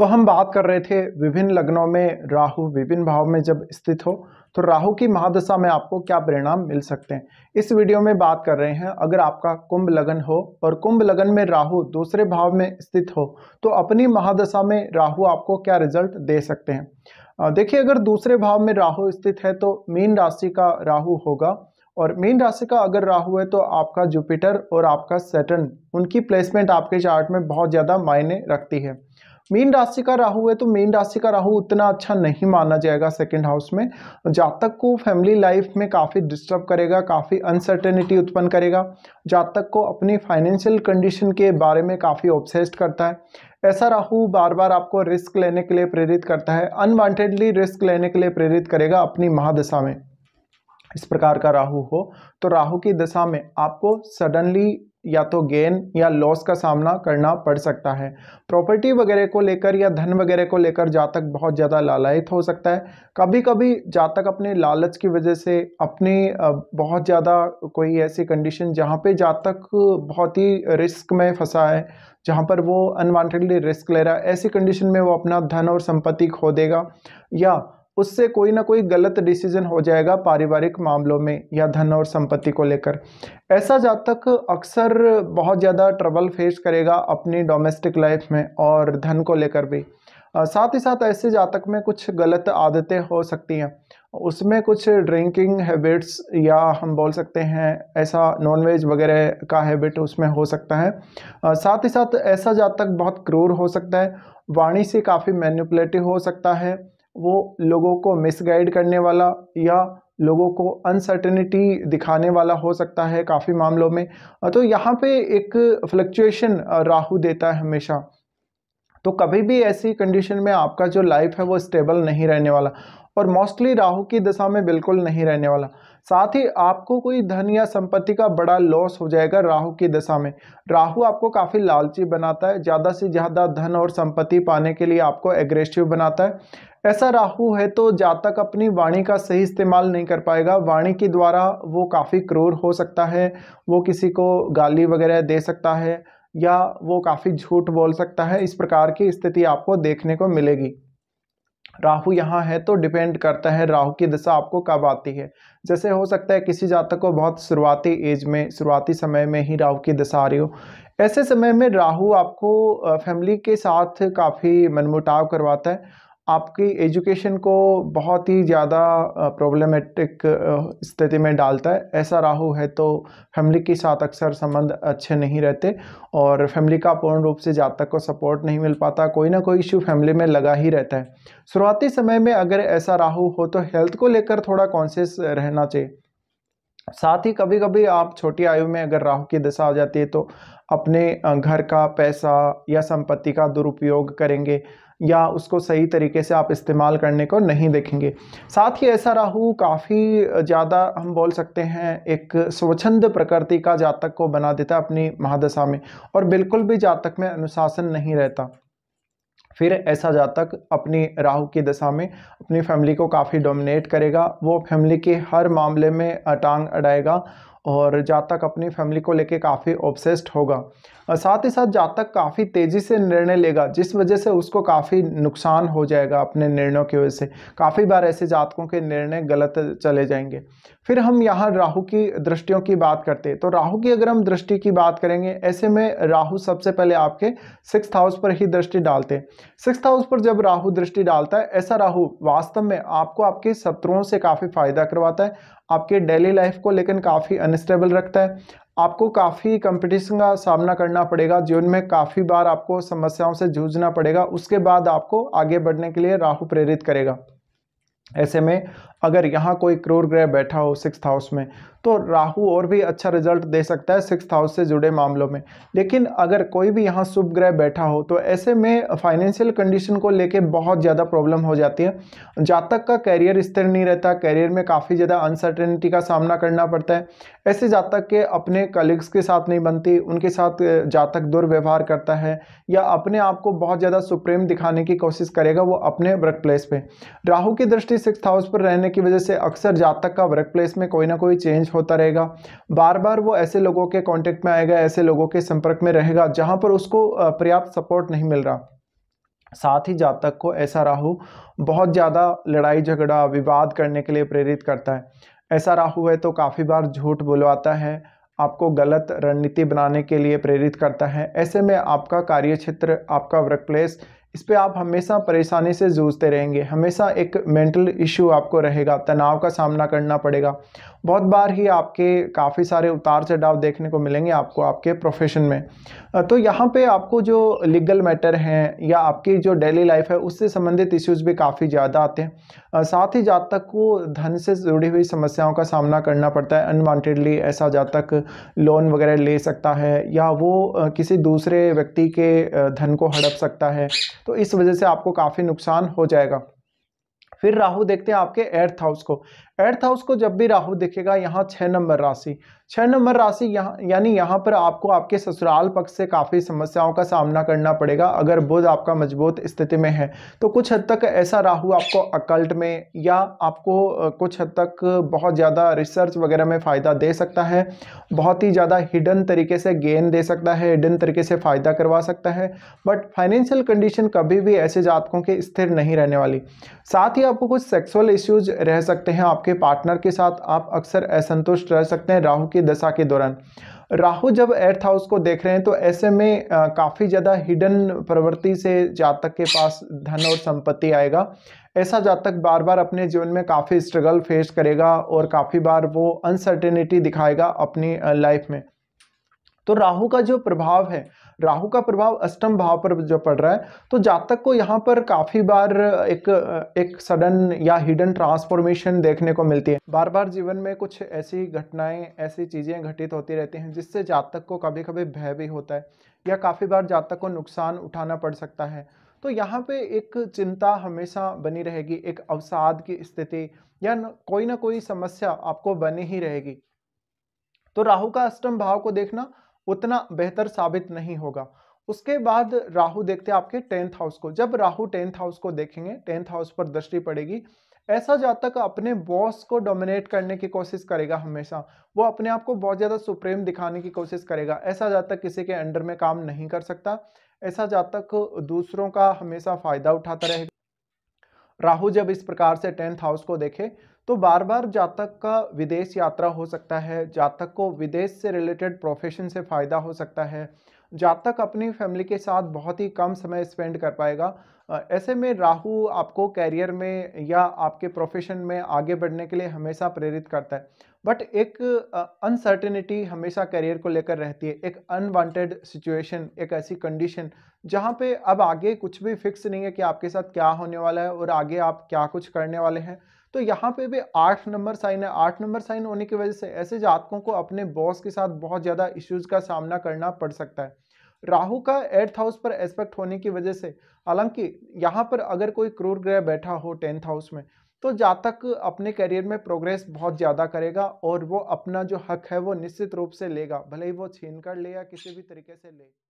तो हम बात कर रहे थे विभिन्न लग्नों में राहु विभिन्न भाव में जब स्थित हो तो राहु की महादशा में आपको क्या परिणाम मिल सकते हैं इस वीडियो में बात कर रहे हैं अगर आपका कुंभ लगन हो और कुंभ लगन में राहु दूसरे भाव में स्थित हो तो अपनी महादशा में राहु आपको क्या रिजल्ट दे सकते हैं देखिए अगर दूसरे भाव में राहु स्थित है तो मीन राशि का राहु होगा और मीन राशि का अगर राहु है तो आपका जुपिटर और आपका सेटन उनकी प्लेसमेंट आपके चार्ट में बहुत ज़्यादा मायने रखती है मीन राशि का राहु है तो मीन राशि का राहु उतना अच्छा नहीं माना जाएगा सेकेंड हाउस में जातक को फैमिली लाइफ में काफ़ी डिस्टर्ब करेगा काफ़ी अनसर्टेनिटी उत्पन्न करेगा जातक को अपनी फाइनेंशियल कंडीशन के बारे में काफ़ी ऑब्सेस्ड करता है ऐसा राहु बार बार आपको रिस्क लेने के लिए प्रेरित करता है अनवांटेडली रिस्क लेने के लिए प्रेरित करेगा अपनी महादशा में इस प्रकार का राहु हो तो राहु की दशा में आपको सडनली या तो गेन या लॉस का सामना करना पड़ सकता है प्रॉपर्टी वगैरह को लेकर या धन वगैरह को लेकर जातक बहुत ज़्यादा लालायित हो सकता है कभी कभी जातक अपने लालच की वजह से अपने बहुत ज़्यादा कोई ऐसी कंडीशन जहाँ पे जातक बहुत ही रिस्क में फंसा है जहाँ पर वो अनवांटेडली रिस्क ले रहा है ऐसी कंडीशन में वो अपना धन और संपत्ति खो देगा या उससे कोई ना कोई गलत डिसीजन हो जाएगा पारिवारिक मामलों में या धन और संपत्ति को लेकर ऐसा जातक अक्सर बहुत ज़्यादा ट्रबल फेस करेगा अपनी डोमेस्टिक लाइफ में और धन को लेकर भी साथ ही साथ ऐसे जातक में कुछ गलत आदतें हो सकती हैं उसमें कुछ ड्रिंकिंग हैबिट्स या हम बोल सकते हैं ऐसा नॉनवेज वगैरह का हैबिट उसमें हो सकता है साथ ही साथ ऐसा जातक बहुत क्रूर हो सकता है वाणी से काफ़ी मैनिपुलेटिव हो सकता है वो लोगों को मिसगाइड करने वाला या लोगों को अनसर्टनिटी दिखाने वाला हो सकता है काफ़ी मामलों में तो यहाँ पे एक फ्लक्चुएशन राहु देता है हमेशा तो कभी भी ऐसी कंडीशन में आपका जो लाइफ है वो स्टेबल नहीं रहने वाला और मोस्टली राहु की दशा में बिल्कुल नहीं रहने वाला साथ ही आपको कोई धन या संपत्ति का बड़ा लॉस हो जाएगा राहु की दशा में राहु आपको काफ़ी लालची बनाता है ज़्यादा से ज़्यादा धन और संपत्ति पाने के लिए आपको एग्रेसिव बनाता है ऐसा राहु है तो जातक अपनी वाणी का सही इस्तेमाल नहीं कर पाएगा वाणी के द्वारा वो काफ़ी क्रूर हो सकता है वो किसी को गाली वगैरह दे सकता है या वो काफ़ी झूठ बोल सकता है इस प्रकार की स्थिति आपको देखने को मिलेगी राहु यहाँ है तो डिपेंड करता है राहु की दशा आपको कब आती है जैसे हो सकता है किसी जातक को बहुत शुरुआती एज में शुरुआती समय में ही राहु की दशा आ रही हो ऐसे समय में राहु आपको फैमिली के साथ काफ़ी मनमुटाव करवाता है आपकी एजुकेशन को बहुत ही ज़्यादा प्रॉब्लमेटिक स्थिति में डालता है ऐसा राहु है तो फैमिली के साथ अक्सर संबंध अच्छे नहीं रहते और फैमिली का पूर्ण रूप से जातक को सपोर्ट नहीं मिल पाता कोई ना कोई इश्यू फैमिली में लगा ही रहता है शुरुआती समय में अगर ऐसा राहु हो तो हेल्थ को लेकर थोड़ा कॉन्शियस रहना चाहिए साथ ही कभी कभी आप छोटी आयु में अगर राहु की दशा आ जाती है तो अपने घर का पैसा या संपत्ति का दुरुपयोग करेंगे या उसको सही तरीके से आप इस्तेमाल करने को नहीं देखेंगे साथ ही ऐसा राहु काफ़ी ज़्यादा हम बोल सकते हैं एक स्वच्छंद प्रकृति का जातक को बना देता है अपनी महादशा में और बिल्कुल भी जातक में अनुशासन नहीं रहता फिर ऐसा जातक अपनी राहु की दशा में अपनी फैमिली को काफ़ी डोमिनेट करेगा वो फैमिली के हर मामले में टांग अड़ाएगा और जातक अपनी फैमिली को लेके काफ़ी ऑब्सेस्ड होगा साथ ही साथ जातक काफ़ी तेज़ी से निर्णय लेगा जिस वजह से उसको काफ़ी नुकसान हो जाएगा अपने निर्णयों की वजह से काफ़ी बार ऐसे जातकों के निर्णय गलत चले जाएंगे फिर हम यहाँ राहु की दृष्टियों की बात करते हैं तो राहु की अगर हम दृष्टि की बात करेंगे ऐसे में राहु सबसे पहले आपके सिक्स हाउस पर ही दृष्टि डालते हैं सिक्स हाउस पर जब राहु दृष्टि डालता है ऐसा राहु वास्तव में आपको आपके शत्रुओं से काफ़ी फ़ायदा करवाता है आपके डेली लाइफ को लेकिन काफ़ी अनस्टेबल रखता है आपको काफ़ी कंपटीशन का सामना करना पड़ेगा जीवन में काफ़ी बार आपको समस्याओं से जूझना पड़ेगा उसके बाद आपको आगे बढ़ने के लिए राहु प्रेरित करेगा ऐसे में अगर यहाँ कोई क्रूर ग्रह बैठा हो सिक्स हाउस में तो राहु और भी अच्छा रिजल्ट दे सकता है सिक्स हाउस से जुड़े मामलों में लेकिन अगर कोई भी यहाँ शुभ ग्रह बैठा हो तो ऐसे में फाइनेंशियल कंडीशन को लेके बहुत ज़्यादा प्रॉब्लम हो जाती है जातक का कैरियर स्थिर नहीं रहता कैरियर में काफ़ी ज़्यादा अनसर्टेनिटी का सामना करना पड़ता है ऐसे जातक के अपने कलीग्स के साथ नहीं बनती उनके साथ जातक दुर्व्यवहार करता है या अपने आप को बहुत ज़्यादा सुप्रेम दिखाने की कोशिश करेगा वो अपने वर्क प्लेस पर राहू की दृष्टि सिक्स हाउस पर रहने की वजह से अक्सर जातक का वर्क प्लेस में कोई ना कोई चेंज होता रहेगा बार बार वो ऐसे लोगों के कॉन्टेक्ट में आएगा ऐसे लोगों के संपर्क में रहेगा जहाँ पर उसको पर्याप्त सपोर्ट नहीं मिल रहा साथ ही जातक को ऐसा राहु बहुत ज़्यादा लड़ाई झगड़ा विवाद करने के लिए प्रेरित करता है ऐसा राहु है तो काफ़ी बार झूठ बुलवाता है आपको गलत रणनीति बनाने के लिए प्रेरित करता है ऐसे में आपका कार्य क्षेत्र आपका वर्क प्लेस इस पर आप हमेशा परेशानी से जूझते रहेंगे हमेशा एक मेंटल इशू आपको रहेगा तनाव का सामना करना पड़ेगा बहुत बार ही आपके काफ़ी सारे उतार चढ़ाव देखने को मिलेंगे आपको आपके प्रोफेशन में तो यहाँ पे आपको जो लीगल मैटर हैं या आपकी जो डेली लाइफ है उससे संबंधित इश्यूज भी काफ़ी ज़्यादा आते हैं साथ ही जा तक को धन से जुड़ी हुई समस्याओं का सामना करना पड़ता है अनवांटेडली ऐसा जा तक लोन वगैरह ले सकता है या वो किसी दूसरे व्यक्ति के धन को हड़प सकता है तो इस वजह से आपको काफ़ी नुकसान हो जाएगा फिर राहु देखते हैं आपके एर्थ हाउस को एर्थ हाउस को जब भी राहु देखेगा यहाँ छः नंबर राशि छह नंबर राशि यहाँ यानी यहाँ पर आपको आपके ससुराल पक्ष से काफ़ी समस्याओं का सामना करना पड़ेगा अगर बुध आपका मजबूत स्थिति में है तो कुछ हद तक ऐसा राहु आपको अकल्ट में या आपको कुछ हद तक बहुत ज़्यादा रिसर्च वगैरह में फ़ायदा दे सकता है बहुत ही ज़्यादा हिडन तरीके से गेन दे सकता है हिडन तरीके से फ़ायदा करवा सकता है बट फाइनेंशियल कंडीशन कभी भी ऐसे जातकों के स्थिर नहीं रहने वाली साथ ही आपको कुछ सेक्सुअल इश्यूज रह सकते हैं आपके पार्टनर के साथ आप अक्सर असंतुष्ट रह सकते हैं राहु के की दशा के दौरान राहु जब एर्थ हाउस को देख रहे हैं तो ऐसे में काफ़ी ज़्यादा हिडन प्रवृत्ति से जातक के पास धन और संपत्ति आएगा ऐसा जातक बार बार अपने जीवन में काफ़ी स्ट्रगल फेस करेगा और काफ़ी बार वो अनसर्टेनिटी दिखाएगा अपनी लाइफ में तो राहु का जो प्रभाव है राहु का प्रभाव अष्टम भाव पर जो पड़ रहा है तो जातक को यहाँ पर काफ़ी बार एक एक सडन या हिडन ट्रांसफॉर्मेशन देखने को मिलती है बार बार जीवन में कुछ ऐसी घटनाएं ऐसी चीज़ें घटित होती रहती हैं जिससे जातक को कभी कभी भय भी होता है या काफ़ी बार जातक को नुकसान उठाना पड़ सकता है तो यहाँ पे एक चिंता हमेशा बनी रहेगी एक अवसाद की स्थिति या न, कोई ना कोई समस्या आपको बनी ही रहेगी तो राहु का अष्टम भाव को देखना उतना बेहतर साबित नहीं होगा उसके बाद राहु देखते हैं आपके टेंथ हाउस को जब राहु टेंथ हाउस को देखेंगे टेंथ हाउस पर दृष्टि पड़ेगी ऐसा जातक अपने बॉस को डोमिनेट करने की कोशिश करेगा हमेशा वो अपने आप को बहुत ज़्यादा सुप्रीम दिखाने की कोशिश करेगा ऐसा जातक किसी के अंडर में काम नहीं कर सकता ऐसा जातक दूसरों का हमेशा फ़ायदा उठाता रहेगा राहु जब इस प्रकार से टेंथ हाउस को देखे तो बार बार जातक का विदेश यात्रा हो सकता है जातक को विदेश से रिलेटेड प्रोफेशन से फ़ायदा हो सकता है जातक अपनी फैमिली के साथ बहुत ही कम समय स्पेंड कर पाएगा ऐसे में राहु आपको कैरियर में या आपके प्रोफेशन में आगे बढ़ने के लिए हमेशा प्रेरित करता है बट एक अनसर्टेनिटी हमेशा कैरियर को लेकर रहती है एक अनवांटेड सिचुएशन एक ऐसी कंडीशन जहाँ पे अब आगे कुछ भी फिक्स नहीं है कि आपके साथ क्या होने वाला है और आगे आप क्या कुछ करने वाले हैं तो यहाँ पे भी आठ नंबर साइन है आठ नंबर साइन होने की वजह से ऐसे जातकों को अपने बॉस के साथ बहुत ज़्यादा इश्यूज का सामना करना पड़ सकता है राहु का एट्थ हाउस पर एस्पेक्ट होने की वजह से हालांकि यहाँ पर अगर कोई क्रूर ग्रह बैठा हो टेंथ हाउस में तो जातक अपने करियर में प्रोग्रेस बहुत ज़्यादा करेगा और वो अपना जो हक है वो निश्चित रूप से लेगा भले ही वो छीन कर ले या किसी भी तरीके से ले